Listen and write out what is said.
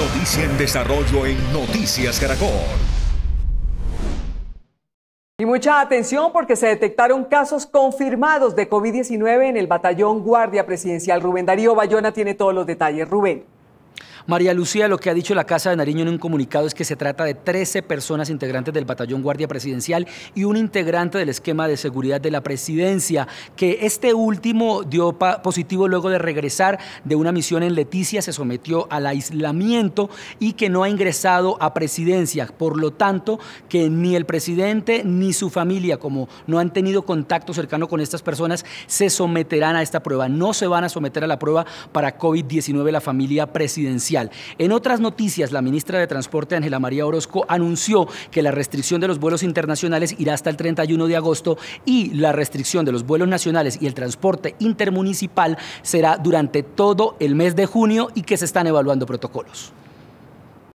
Noticia en desarrollo en Noticias Caracol. Y mucha atención porque se detectaron casos confirmados de COVID-19 en el batallón Guardia Presidencial. Rubén Darío Bayona tiene todos los detalles. Rubén. María Lucía, lo que ha dicho la Casa de Nariño en un comunicado es que se trata de 13 personas integrantes del Batallón Guardia Presidencial y un integrante del esquema de seguridad de la presidencia, que este último dio positivo luego de regresar de una misión en Leticia, se sometió al aislamiento y que no ha ingresado a presidencia. Por lo tanto, que ni el presidente ni su familia, como no han tenido contacto cercano con estas personas, se someterán a esta prueba. No se van a someter a la prueba para COVID-19 la familia presidencial en otras noticias, la ministra de Transporte, Ángela María Orozco, anunció que la restricción de los vuelos internacionales irá hasta el 31 de agosto y la restricción de los vuelos nacionales y el transporte intermunicipal será durante todo el mes de junio y que se están evaluando protocolos.